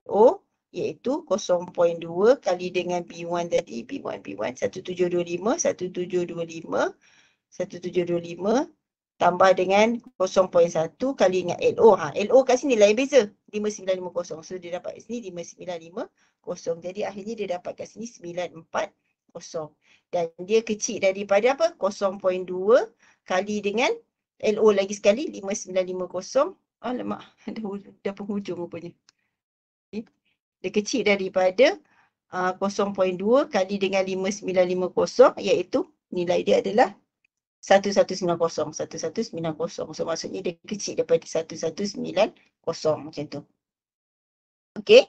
LO iaitu 0.2 kali dengan B1 tadi B1 B1 1725 1725 1725 tambah dengan 0.1 kali dengan LO ha LO kat sini lain beza 5950 so dia dapat sini 5950 jadi akhirnya dia dapat kat sini 940 dan dia kecil daripada apa 0.2 kali dengan LO lagi sekali 5950 alamak dah, dah penghujung rupanya okay. dia kecil daripada uh, ah, 0.2 kali dengan 5950 iaitu nilai dia adalah 1190 1190 so maksudnya dia kecil daripada 1190 macam tu okey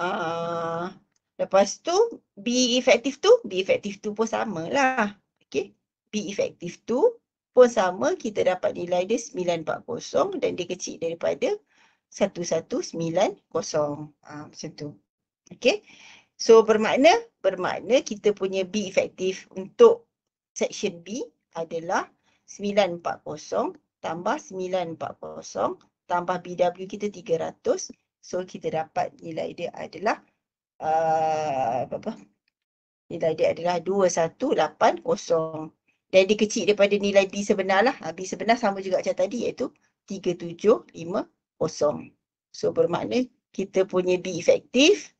uh, Lepas tu, be effective tu, be effective tu pun sama lah, Okay. Be effective tu pun sama, kita dapat nilai dia 940 dan dia kecil daripada 1190. Ha, macam tu. Okay. So, bermakna, bermakna kita punya be effective untuk section B adalah 940 tambah 940 tambah BW kita 300. So, kita dapat nilai dia adalah uh, apa, nilai dia adalah 2180. Dan dia kecil daripada nilai B sebenar lah. Ah, B sebenar sama juga macam tadi iaitu 3750. So bermakna kita punya B efektif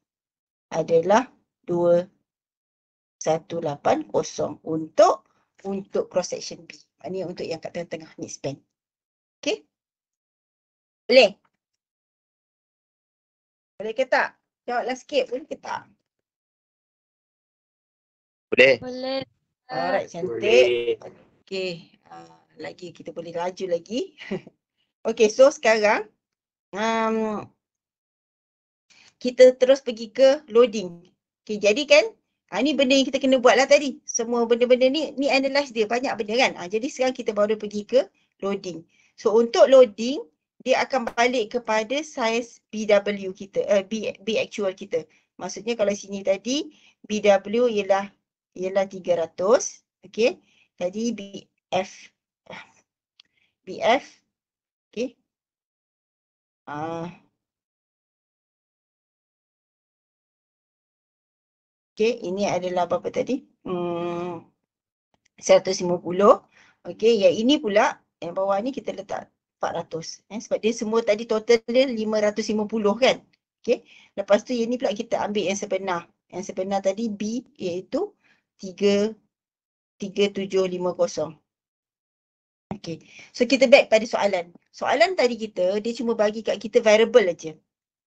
adalah 2180 untuk untuk cross section B. Ini untuk yang kat tengah-tengah mid span. Okay. Boleh? Boleh ke tak? Jawablah sikit boleh ke tak? Boleh. Boleh. Alright cantik. Okey. Uh, lagi kita boleh laju lagi. Okey so sekarang um, kita terus pergi ke loading. Okay, jadi kan Ha, ni benda yang kita kena buat lah tadi. Semua benda-benda ni, ni analyze dia. Banyak benda kan. Ha, jadi sekarang kita baru pergi ke loading. So untuk loading, dia akan balik kepada size BW kita, uh, B, B actual kita. Maksudnya kalau sini tadi BW ialah ialah 300. Okey. Jadi BF BF okey. Ah uh, Okey, ini adalah apa tadi? Hmm, 150. Okey, yang ini pula yang bawah ni kita letak 400. Eh? Sebab dia semua tadi total dia 550 kan. Okay. Lepas tu yang ni pula kita ambil yang sebenar. Yang sebenar tadi B iaitu 3 3750. Okay. So kita back pada soalan. Soalan tadi kita dia cuma bagi kat kita variable aja.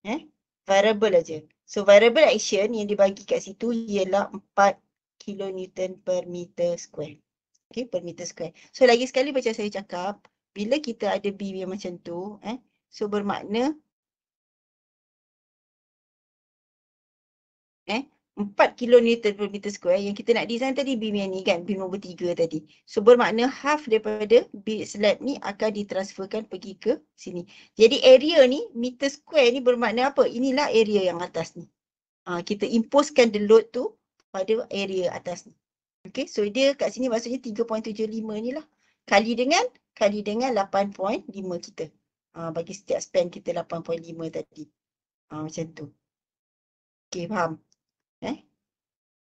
Eh? Variable aja. So variable action yang dibagi kat situ ialah 4 kN per meter square. Okay, per meter square. So lagi sekali macam saya cakap, bila kita ada B yang macam tu, eh, so bermakna eh, 4 kN per meter square yang kita nak design tadi beam yang ni kan, beam nombor 3 tadi. So bermakna half daripada bilik slab ni akan ditransferkan pergi ke sini. Jadi area ni, meter square ni bermakna apa? Inilah area yang atas ni. Ha, kita imposkan the load tu pada area atas ni. Okay, so dia kat sini maksudnya 3.75 ni lah kali dengan kali dengan 8.5 kita. Ha, bagi setiap span kita 8.5 tadi. Ha, macam tu. Okey faham? Eh?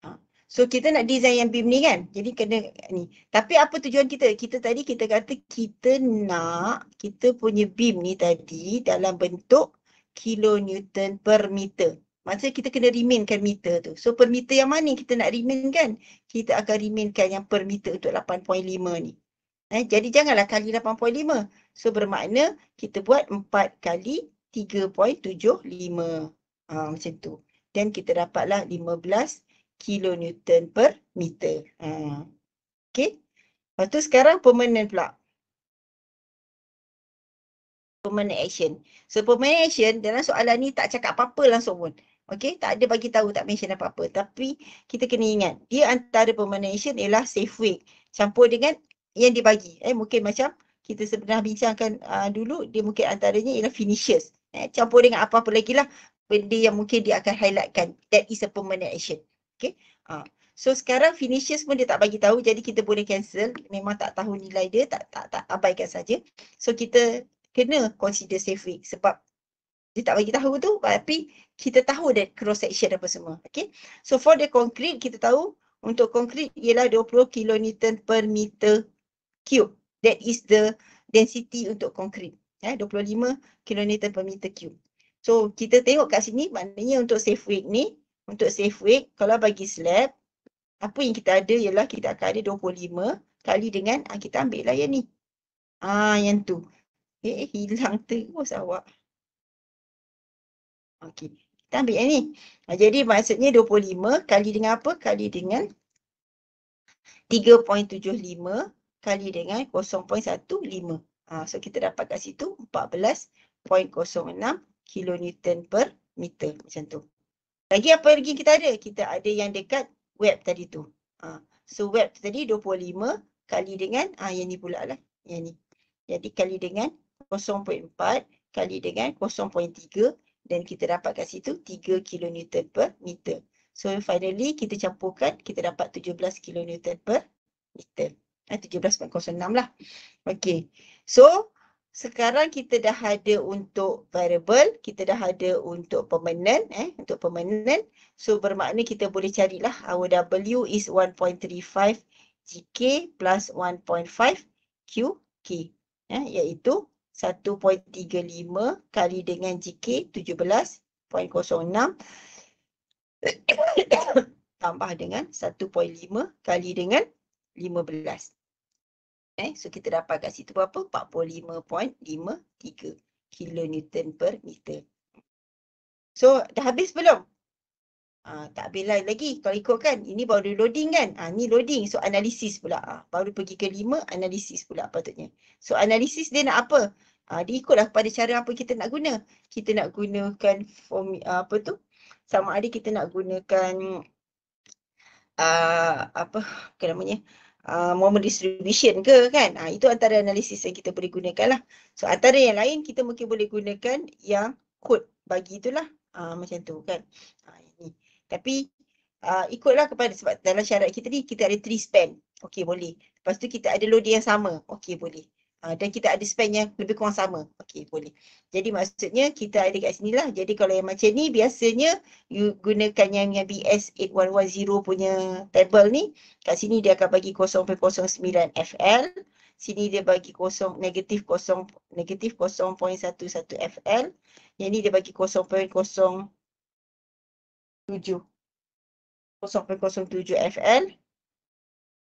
Ha. So kita nak design yang beam ni kan? Jadi kena ni. Tapi apa tujuan kita? Kita tadi kita kata kita nak kita punya beam ni tadi dalam bentuk kilo newton per meter. Maksudnya kita kena remainkan meter tu. So per meter yang mana kita nak remainkan? Kita akan remainkan yang per meter untuk 8.5 ni. Eh, jadi janganlah kali 8.5. So bermakna kita buat 4 kali 3.75. Ha, ah, macam tu. Dan kita dapatlah 15 kN per meter. Ha. Ah, okay. Lepas tu sekarang permanent pula. Permanent action. So permanent action dalam soalan ni tak cakap apa-apa langsung pun. Okay, tak ada bagi tahu tak mention apa-apa. Tapi kita kena ingat, dia antara permanent action ialah safe weight campur dengan yang dibagi. Eh mungkin macam kita sebenarnya bincangkan uh, dulu dia mungkin antaranya ialah finishes. Eh campur dengan apa-apa lagi lah benda yang mungkin dia akan highlightkan. That is a permanent action. Okay. Uh. So sekarang finishes pun dia tak bagi tahu jadi kita boleh cancel memang tak tahu nilai dia tak tak tak abaikan saja. So kita kena consider safe week sebab dia tak bagi tahu tu tapi kita tahu that cross section apa semua. Okay. So for the concrete kita tahu untuk concrete ialah 20 kN per meter cube. That is the density untuk konkrit. Ya, 25 km per meter cube. So kita tengok kat sini maknanya untuk safe weight ni, untuk safe weight kalau bagi slab, apa yang kita ada ialah kita akan ada 25 kali dengan ah, kita ambil lah yang ni. Ah yang tu. Eh hilang terus awak. Okey. Kita ambil yang ni. Ah, jadi maksudnya 25 kali dengan apa? Kali dengan kali dengan 0.15. Ha, ah, so kita dapat kat situ 14.06 kN per meter macam tu. Lagi apa lagi kita ada? Kita ada yang dekat web tadi tu. Ha, so web tu tadi 25 kali dengan ha, yang ni pula lah. Yang ni. Jadi kali dengan 0.4 kali dengan 0.3 dan kita dapat kat situ 3 kN per meter. So finally kita campurkan kita dapat 17 kN per meter. 13.06 eh, lah. Okay. So, sekarang kita dah ada untuk variable, kita dah ada untuk permanent, eh, untuk permanent. So bermakna kita boleh carilah our W is 1.35 GK plus 1.5 QK. Eh, iaitu 1.35 kali dengan GK 17.06 tambah dengan 1.5 kali dengan 15. Eh, so kita dapat kat situ berapa? 45.53 kN per meter. So dah habis belum? Ha, tak habis lah. lagi kalau ikut kan. Ini baru loading kan? Ha, ni loading. So analisis pula. Ha, baru pergi ke lima, analisis pula patutnya. So analisis dia nak apa? Ha, dia ikutlah kepada cara apa kita nak guna. Kita nak gunakan form apa tu? Sama ada kita nak gunakan uh, apa namanya? Apa Ah, momen distribution ke kan uh, itu antara analisis yang kita boleh gunakan lah so antara yang lain kita mungkin boleh gunakan yang kod bagi itulah uh, macam tu kan uh, ini. tapi uh, ikutlah kepada sebab dalam syarat kita ni kita ada three span okey boleh lepas tu kita ada loading yang sama okey boleh Ah, dan kita ada span yang lebih kurang sama. Okey boleh. Jadi maksudnya kita ada kat sini lah. Jadi kalau yang macam ni biasanya you gunakan yang, yang BS8110 punya table ni. Kat sini dia akan bagi 0.09 FL. Sini dia bagi 0, negatif 0, negatif 0.11 FL. Yang ni dia bagi 0.07. 0.07 FL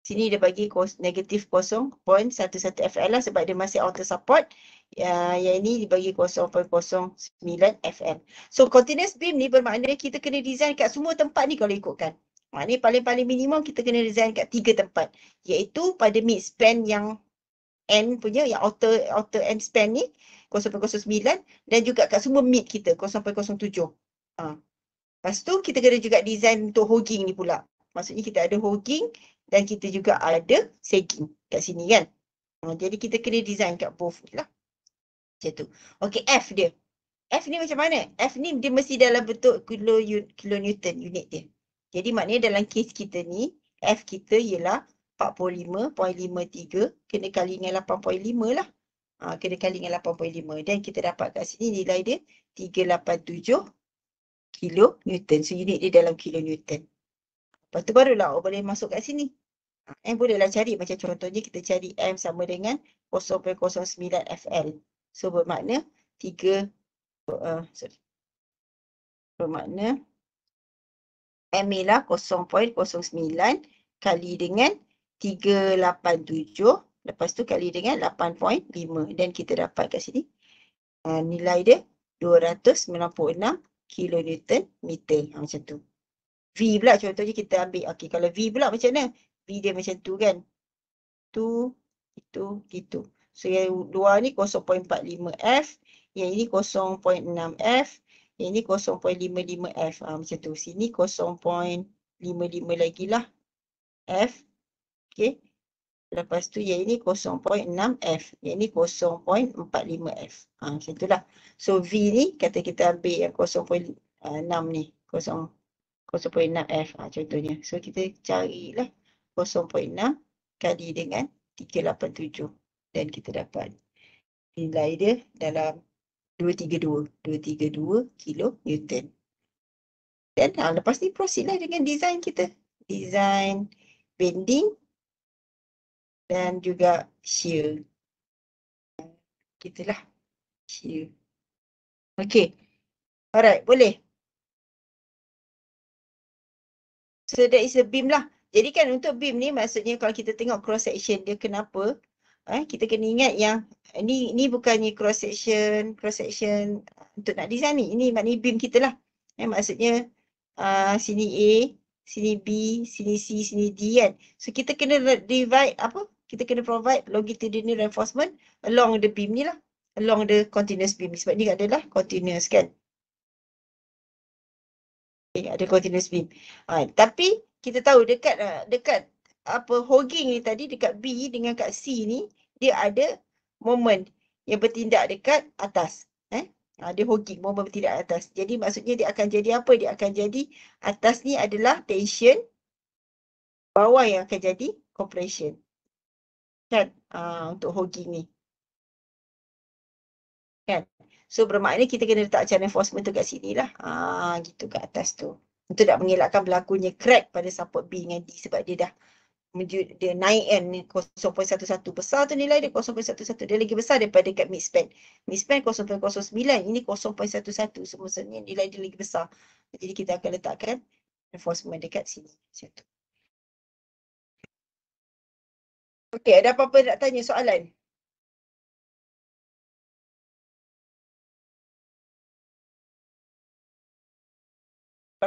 sini dia bagi negatif 0.11 FL lah sebab dia masih outer support uh, yang ini dia bagi 0.09 FL so continuous beam ni bermakna kita kena design kat semua tempat ni kalau ikutkan maknanya ha, paling-paling minimum kita kena design kat tiga tempat iaitu pada mid span yang N punya yang outer outer end span ni 0.09 dan juga kat semua mid kita 0.07 uh. Ha. Lepas tu kita kena juga design untuk hogging ni pula. Maksudnya kita ada hogging dan kita juga ada sagging kat sini kan. Oh, jadi kita kena design kat both lah. Macam tu. Okay F dia. F ni macam mana? F ni dia mesti dalam bentuk kilo, kilo newton unit dia. Jadi maknanya dalam case kita ni, F kita ialah 45.53 kena kali dengan 8.5 lah. Ha, kena kali dengan 8.5. Dan kita dapat kat sini nilai dia 387 kilo newton. So unit dia dalam kilo newton. Lepas tu barulah O boleh masuk kat sini. M bolehlah cari macam contohnya kita cari M sama dengan 0.09 FL. So bermakna 3 uh, sorry. Bermakna M ialah 0.09 kali dengan 387 lepas tu kali dengan 8.5 dan kita dapat kat sini uh, nilai dia 296 kilonewton meter ha, macam tu. V pula je kita ambil. Okay, kalau V pula macam mana? V dia macam tu kan. Tu, itu, itu. So yang dua ni 0.45F. Yang ini 0.6F. Yang ini 0.55F. Ha, ah, macam tu. Sini 0.55 lagi lah. F. okay? Lepas tu yang ini 0.6F. Yang ini 0.45F. Ha, ah, macam tu lah. So V ni kata kita ambil yang 0.6 ah, ni. 0. 0.6F ha, ah, contohnya. So kita carilah 0.6 kali dengan 387 dan kita dapat nilai dia dalam 232, 232 kilo Newton. Dan ha, lepas ni proceedlah dengan design kita. Design bending dan juga shear. Kita lah shear. Okay. Alright, boleh. So that is a beam lah. Jadi kan untuk beam ni maksudnya kalau kita tengok cross section dia kenapa eh, kita kena ingat yang ni ni bukannya cross section cross section untuk nak design ni. Ini maknanya beam kita lah. Eh, maksudnya uh, sini A, sini B, sini C, sini D kan. So kita kena divide apa? Kita kena provide longitudinal reinforcement along the beam ni lah. Along the continuous beam. Sebab ni adalah continuous kan. Eh, ada continuous beam. Ha, tapi kita tahu dekat uh, dekat apa hogging ni tadi dekat B dengan kat C ni dia ada moment yang bertindak dekat atas. Eh? Ha, dia hogging, moment bertindak atas. Jadi maksudnya dia akan jadi apa? Dia akan jadi atas ni adalah tension bawah yang akan jadi compression. Kan? Ha, untuk hogging ni. Kan? So bermakna kita kena letak channel enforcement tu kat sini lah. Ha, gitu kat atas tu. Untuk tak mengelakkan berlakunya crack pada support B dengan D sebab dia dah dia naik kan 0.11 besar tu nilai dia 0.11 dia lagi besar daripada kat mid span mid span 0.09 ini 0.11 semuanya nilai dia lagi besar jadi kita akan letakkan enforcement dekat sini satu Okey, ada apa-apa nak tanya soalan?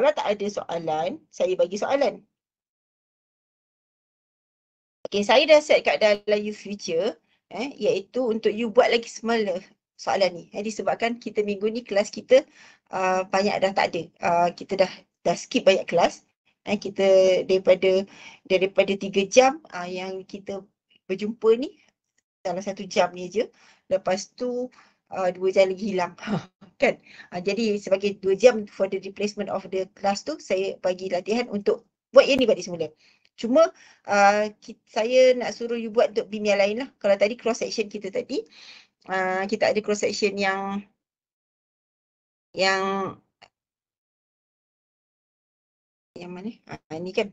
Kalau tak ada soalan, saya bagi soalan. Okay, saya dah set kat dalam you future eh iaitu untuk you buat lagi semula soalan ni. Eh, disebabkan kita minggu ni kelas kita uh, banyak dah tak ada. Uh, kita dah dah skip banyak kelas. Eh, kita daripada daripada tiga jam uh, yang kita berjumpa ni dalam satu jam ni aje. Lepas tu uh, dua jam lagi hilang kan uh, jadi sebagai dua jam for the replacement of the class tu saya bagi latihan untuk buat yang ni balik semula cuma uh, saya nak suruh you buat untuk BIM yang lain lah kalau tadi cross section kita tadi uh, kita ada cross section yang yang yang mana? Ha, ah, ini kan?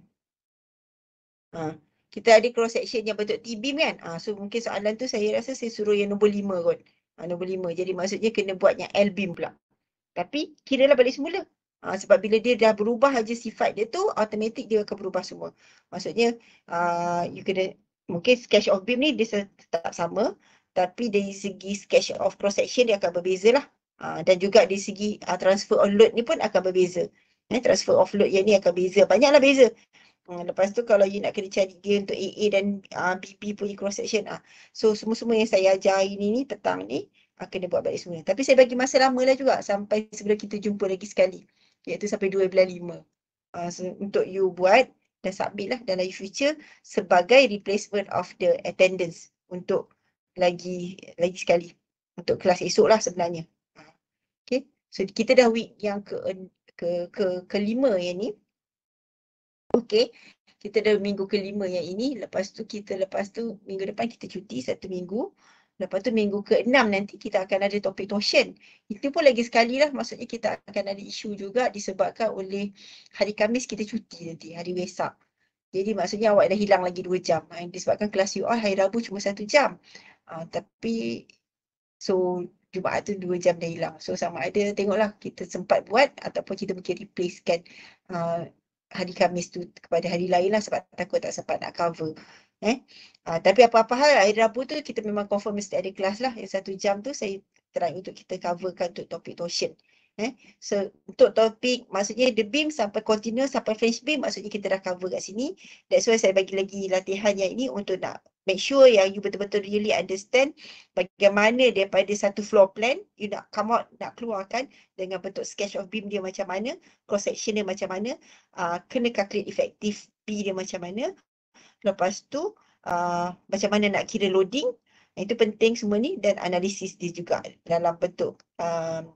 Ha, kita ada cross section yang bentuk T-beam kan? Ha, so mungkin soalan tu saya rasa saya suruh yang nombor lima kot. Ah, nombor lima. Jadi maksudnya kena buat yang L-beam pula. Tapi kira lah balik semula. Ha, sebab bila dia dah berubah aja sifat dia tu, automatik dia akan berubah semua. Maksudnya, uh, you kena, mungkin sketch of beam ni dia tetap sama. Tapi dari segi sketch of cross section dia akan berbeza lah. Uh, dan juga dari segi uh, transfer on load ni pun akan berbeza. Eh, transfer of load yang ni akan beza. Banyaklah beza. Hmm, lepas tu kalau you nak kena cari gear untuk AA dan uh, ah, BB punya cross section ah. So semua-semua yang saya ajar ini ni tentang ni akan ah, kena buat balik semula. Tapi saya bagi masa lama lah juga sampai sebelum kita jumpa lagi sekali. Iaitu sampai 2 bulan 5. Uh, ah, so, untuk you buat dan submit lah dalam future sebagai replacement of the attendance untuk lagi lagi sekali untuk kelas esok lah sebenarnya. Okay. So kita dah week yang ke ke ke kelima yang ni. Okay, kita ada minggu kelima yang ini. Lepas tu kita lepas tu minggu depan kita cuti satu minggu. Lepas tu minggu ke-6 nanti kita akan ada topik tuition. Itu pun lagi sekali lah maksudnya kita akan ada isu juga disebabkan oleh hari Kamis kita cuti nanti, hari Wesak. Jadi maksudnya awak dah hilang lagi dua jam. Ah, disebabkan kelas UR hari Rabu cuma satu jam. Uh, tapi so Jumaat tu dua jam dah hilang. So sama ada tengoklah kita sempat buat ataupun kita mungkin replacekan uh, hari Kamis tu kepada hari lain lah sebab takut tak sempat nak cover. Eh? Ha, tapi apa-apa hal hari Rabu tu kita memang confirm mesti ada kelas lah. Yang satu jam tu saya terang untuk kita coverkan untuk topik torsion. Eh? So untuk topik maksudnya the beam sampai continuous sampai flash beam maksudnya kita dah cover kat sini. That's why saya bagi lagi latihan yang ini untuk nak make sure yang you betul-betul really understand bagaimana daripada satu floor plan you nak come out nak keluarkan dengan bentuk sketch of beam dia macam mana cross section dia macam mana uh, kena calculate effective P dia macam mana lepas tu uh, macam mana nak kira loading itu penting semua ni dan analisis dia juga dalam bentuk um,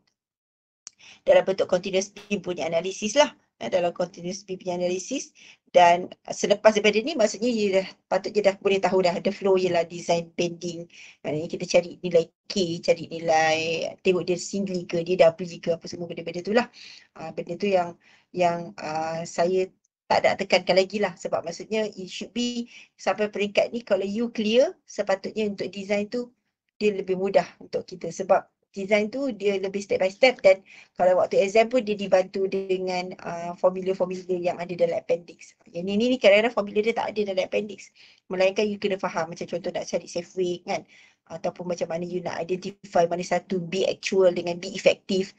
dalam bentuk continuous beam punya analisis lah eh, dalam continuous BP analysis dan selepas daripada ni maksudnya you dah, patut dia dah boleh tahu dah the flow ialah design pending maknanya kita cari nilai K, cari nilai tengok dia single ke, dia double ke apa semua benda-benda tu lah uh, benda tu yang yang uh, saya tak ada tekankan lagi lah sebab maksudnya it should be sampai peringkat ni kalau you clear sepatutnya untuk design tu dia lebih mudah untuk kita sebab design tu dia lebih step by step dan kalau waktu exam pun dia dibantu dengan uh, formula-formula yang ada dalam appendix. Yang ni ni kadang-kadang formula dia tak ada dalam appendix. Melainkan you kena faham macam contoh nak cari safe way kan ataupun macam mana you nak identify mana satu be actual dengan be effective.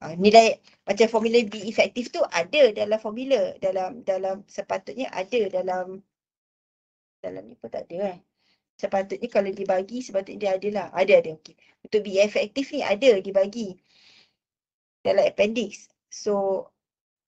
Uh, nilai macam formula be effective tu ada dalam formula dalam dalam sepatutnya ada dalam dalam ni pun tak ada kan. Eh sepatutnya kalau dibagi sepatutnya dia ada lah. Ada ada okey. Untuk be effective ni ada dibagi dalam appendix. So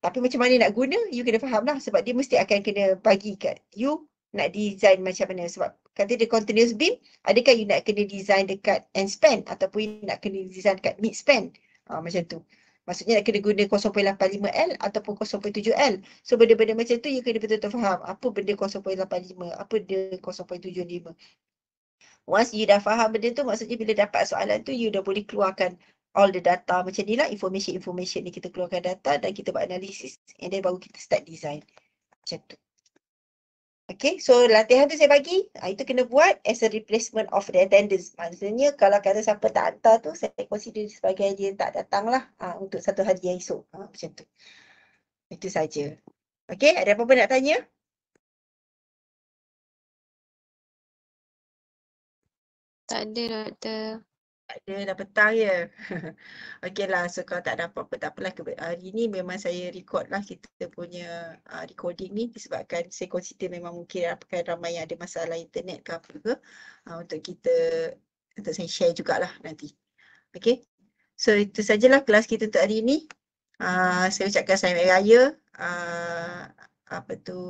tapi macam mana nak guna you kena faham lah sebab dia mesti akan kena bagi kat you nak design macam mana sebab kata dia continuous beam adakah you nak kena design dekat end span ataupun you nak kena design dekat mid span. Ha, macam tu. Maksudnya nak kena guna 0.85L ataupun 0.7L. So benda-benda macam tu you kena betul-betul faham apa benda 0.85, apa benda 0.75. Once you dah faham benda tu maksudnya bila dapat soalan tu you dah boleh keluarkan all the data macam ni lah information-information ni kita keluarkan data dan kita buat analisis and then baru kita start design. Macam tu. Okay, so latihan tu saya bagi, ah, itu kena buat as a replacement of the attendance. Maksudnya kalau kata siapa tak hantar tu, saya consider sebagai dia tak datang lah uh, untuk satu hari esok. Uh, macam tu. Itu saja. Okay, ada apa-apa nak tanya? Tak ada, Doktor ada dah petang ya. Okey lah, so kalau tak dapat apa, tak apalah. Hari ni memang saya record lah kita punya uh, recording ni disebabkan saya consider memang mungkin apakah ramai yang ada masalah internet ke apa ke uh, untuk kita, untuk saya share jugalah nanti. Okey, so itu sajalah kelas kita untuk hari ni. Uh, saya ucapkan selamat raya. Uh, apa tu,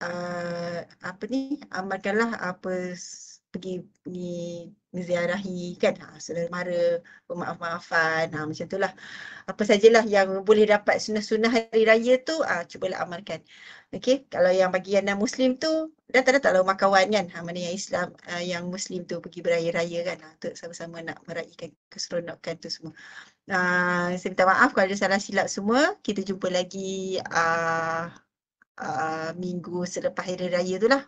uh, apa ni, amalkanlah apa pergi pergi menziarahi kan ha, saudara mara bermaaf-maafan ha, macam itulah apa sajalah yang boleh dapat sunnah-sunnah hari raya tu ha, cubalah amalkan okey kalau yang bagi yang muslim tu dah tak ada tak lalu makawan kan ha, mana yang Islam ha, yang muslim tu pergi beraya raya kan ha, untuk sama-sama nak meraihkan keseronokan tu semua ha, saya minta maaf kalau ada salah silap semua kita jumpa lagi ha, ha, minggu selepas hari raya tu lah